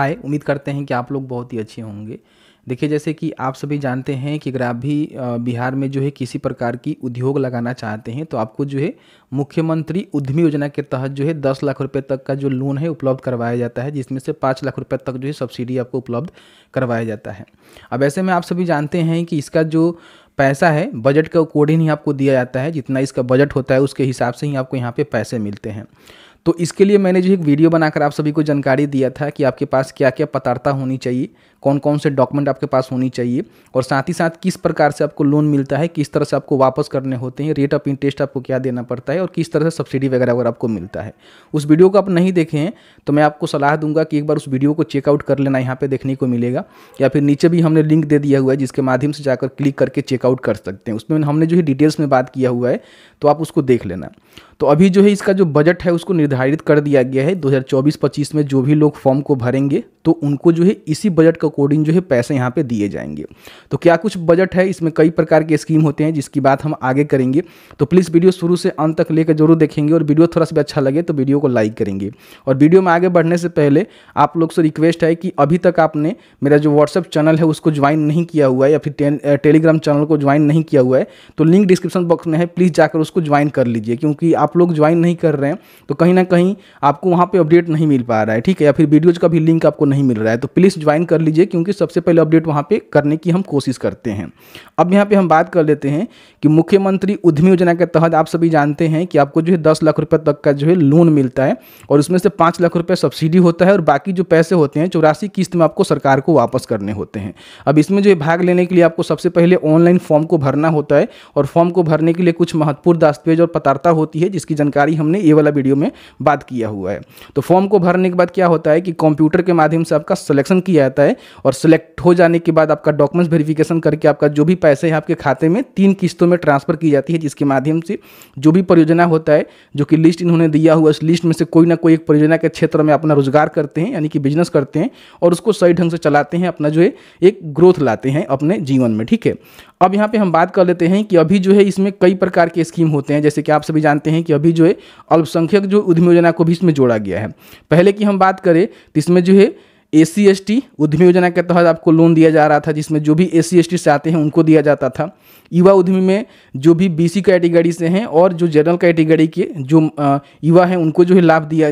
हाय उम्मीद करते हैं कि आप लोग बहुत ही अच्छे होंगे देखिए जैसे कि आप सभी जानते हैं कि अगर आप भी बिहार में जो है किसी प्रकार की उद्योग लगाना चाहते हैं तो आपको जो है मुख्यमंत्री उद्यमी योजना के तहत जो है दस लाख रुपए तक का जो लोन है उपलब्ध करवाया जाता है जिसमें से पाँच लाख रुपए तक जो है सब्सिडी आपको उपलब्ध करवाया जाता है अब ऐसे में आप सभी जानते हैं कि इसका जो पैसा है बजट के अकॉर्डिंग ही आपको दिया जाता है जितना इसका बजट होता है उसके हिसाब से ही आपको यहाँ पर पैसे मिलते हैं तो इसके लिए मैंने जो एक वीडियो बनाकर आप सभी को जानकारी दिया था कि आपके पास क्या क्या पतार्ता होनी चाहिए कौन कौन से डॉक्यूमेंट आपके पास होनी चाहिए और साथ ही साथ किस प्रकार से आपको लोन मिलता है किस तरह से आपको वापस करने होते हैं रेट ऑफ इंटरेस्ट आपको क्या देना पड़ता है और किस तरह से सब्सिडी वगैरह अगर आपको मिलता है उस वीडियो को आप नहीं देखे हैं तो मैं आपको सलाह दूंगा कि एक बार उस वीडियो को चेकआउट कर लेना यहाँ पर देखने को मिलेगा या फिर नीचे भी हमने लिंक दे दिया हुआ है जिसके माध्यम से जाकर क्लिक करके चेकआउट कर सकते हैं उसमें हमने जो है डिटेल्स में बात किया हुआ है तो आप उसको देख लेना तो अभी जो है इसका जो बजट है उसको निर्धारित कर दिया गया है 2024-25 में जो भी लोग फॉर्म को भरेंगे तो उनको जो है इसी बजट के अकॉर्डिंग जो है पैसे यहाँ पे दिए जाएंगे तो क्या कुछ बजट है इसमें कई प्रकार के स्कीम होते हैं जिसकी बात हम आगे करेंगे तो प्लीज़ वीडियो शुरू से अंत तक लेकर जरूर देखेंगे और वीडियो थोड़ा सा अच्छा लगे तो वीडियो को लाइक करेंगे और वीडियो में आगे बढ़ने से पहले आप लोग से रिक्वेस्ट है कि अभी तक आपने मेरा जो व्हाट्सअप चैनल है उसको ज्वाइन नहीं किया हुआ है या फिर टेलीग्राम चैनल को ज्वाइन नहीं किया हुआ है तो लिंक डिस्क्रिप्शन बॉक्स में है प्लीज़ जाकर उसको ज्वाइन कर लीजिए क्योंकि आप आप लोग ज्वाइन नहीं कर रहे हैं तो कहीं ना कहीं आपको वहाँ पर अपडेट नहीं मिल पा रहा है ठीक है या फिर वीडियोज़ का भी लिंक आपको नहीं मिल रहा है तो प्लीज़ ज्वाइन कर लीजिए क्योंकि सबसे पहले अपडेट वहाँ पर करने की हम कोशिश करते हैं अब यहाँ पर हम बात कर लेते हैं कि मुख्यमंत्री उद्यमी योजना के तहत आप सभी जानते हैं कि आपको जो है दस लाख रुपये तक का जो है लोन मिलता है और उसमें से पाँच लाख रुपये सब्सिडी होता है और बाकी जो पैसे होते हैं चौरासी किस्त में आपको सरकार को वापस करने होते हैं अब इसमें जो भाग लेने के लिए आपको सबसे पहले ऑनलाइन फॉर्म को भरना होता है और फॉर्म को भरने के लिए कुछ महत्वपूर्ण दस्तावेज और पतारता होती है जिसकी जानकारी हमने ये वाला वीडियो में बात किया हुआ है तो फॉर्म को भरने के बाद क्या होता है कि कंप्यूटर के माध्यम से आपका सिलेक्शन किया जाता है और सिलेक्ट हो जाने के बाद आपका डॉक्यूमेंट्स वेरिफिकेशन करके आपका जो भी पैसे है आपके खाते में तीन किस्तों में ट्रांसफर की जाती है जिसके माध्यम से जो भी परियोजना होता है जो कि लिस्ट इन्होंने दिया हुआ उस लिस्ट में से कोई ना कोई एक परियोजना के क्षेत्र में अपना रोजगार करते हैं यानी कि बिजनेस करते हैं और उसको सही ढंग से चलाते हैं अपना जो है एक ग्रोथ लाते हैं अपने जीवन में ठीक है अब यहाँ पे हम बात कर लेते हैं कि अभी जो है इसमें कई प्रकार के स्कीम होते हैं जैसे कि आप सभी जानते हैं कि अभी जो है अल्पसंख्यक जो उद्यमी योजना को भी इसमें जोड़ा गया है पहले की हम बात करें तो इसमें जो है ए सी एस टी उद्यमी योजना के तहत आपको लोन दिया जा रहा था जिसमें जो भी ए सी एस टी से आते हैं उनको दिया जाता था युवा उद्यमी में जो भी बी सी कैटेगरी से हैं और जो जनरल कैटेगरी के जो युवा हैं उनको जो है लाभ दिया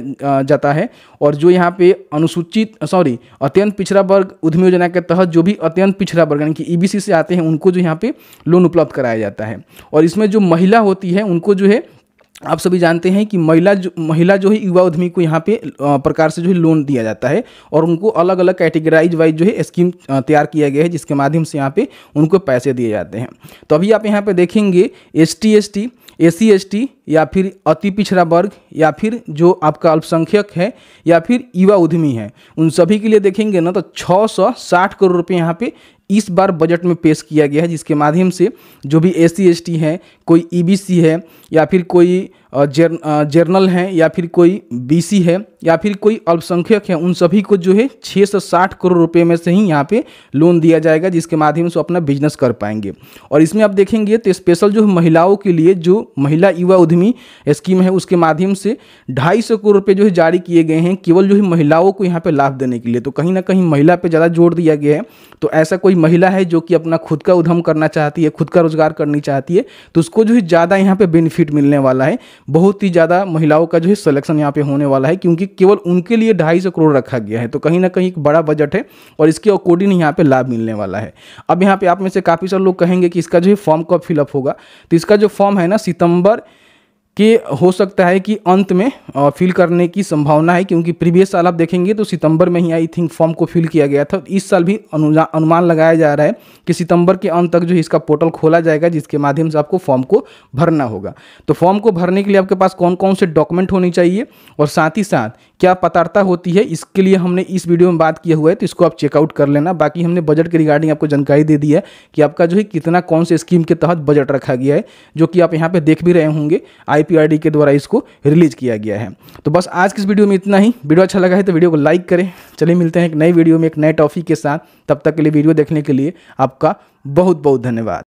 जाता है और जो यहाँ पे अनुसूचित सॉरी अत्यंत पिछड़ा वर्ग उद्यमी योजना के तहत जो भी अत्यंत पिछड़ा वर्ग यानी कि ई e बी से आते हैं उनको जो यहाँ पर लोन उपलब्ध कराया जाता है और इसमें जो महिला होती है उनको जो है आप सभी जानते हैं कि महिला जो महिला जो है युवा उद्यमी को यहाँ पे प्रकार से जो है लोन दिया जाता है और उनको अलग अलग कैटेगराइज वाइज जो है स्कीम तैयार किया गया है जिसके माध्यम से यहाँ पे उनको पैसे दिए जाते हैं तो अभी आप यहाँ पे देखेंगे S T S T A C S T या फिर अति पिछड़ा वर्ग या फिर जो आपका अल्पसंख्यक है या फिर युवा उद्यमी है उन सभी के लिए देखेंगे ना तो 660 करोड़ रुपए यहाँ पे इस बार बजट में पेश किया गया है जिसके माध्यम से जो भी एस सी हैं कोई ई e है या फिर कोई जर जर्नल हैं या फिर कोई बीसी है या फिर कोई अल्पसंख्यक है उन सभी को जो है छः सौ साठ करोड़ रुपए में से ही यहाँ पे लोन दिया जाएगा जिसके माध्यम से अपना बिजनेस कर पाएंगे और इसमें आप देखेंगे तो स्पेशल जो महिलाओं के लिए जो महिला युवा उद्यमी स्कीम है उसके माध्यम से ढाई सौ करोड़ रुपये जो है जारी किए गए हैं केवल जो है महिलाओं को यहाँ पर लाभ देने के लिए तो कहीं ना कहीं महिला पर ज़्यादा जोर दिया गया है तो ऐसा कोई महिला है जो कि अपना खुद का उद्यम करना चाहती है खुद का रोजगार करनी चाहती है तो उसको जो है ज़्यादा यहाँ पर बेनिफिट मिलने वाला है बहुत ही ज़्यादा महिलाओं का जो है सिलेक्शन यहाँ पे होने वाला है क्योंकि केवल उनके लिए ढाई सौ करोड़ रखा गया है तो कहीं ना कहीं एक बड़ा बजट है और इसके अकॉर्डिंग यहाँ पे लाभ मिलने वाला है अब यहाँ पे आप में से काफ़ी सारे लोग कहेंगे कि इसका जो है फॉर्म कब फिलअप होगा तो इसका जो फॉर्म है ना सितंबर कि हो सकता है कि अंत में फिल करने की संभावना है क्योंकि प्रीवियस साल आप देखेंगे तो सितंबर में ही आई थिंक फॉर्म को फिल किया गया था इस साल भी अनुमान लगाया जा रहा है कि सितंबर के अंत तक जो इसका पोर्टल खोला जाएगा जिसके माध्यम से आपको फॉर्म को भरना होगा तो फॉर्म को भरने के लिए आपके पास कौन कौन से डॉक्यूमेंट होने चाहिए और साथ ही साथ क्या पतार्ता होती है इसके लिए हमने इस वीडियो में बात किया हुआ है तो इसको आप चेकआउट कर लेना बाकी हमने बजट के रिगार्डिंग आपको जानकारी दे दी है कि आपका जो है कितना कौन से स्कीम के तहत बजट रखा गया है जो कि आप यहाँ पर देख भी रहे होंगे आई आईपीआरडी के द्वारा इसको रिलीज किया गया है तो बस आज की इस वीडियो में इतना ही वीडियो अच्छा लगा है तो वीडियो को लाइक करें चलिए मिलते हैं एक नई वीडियो में एक नए टॉफी के साथ तब तक के लिए वीडियो देखने के लिए आपका बहुत बहुत धन्यवाद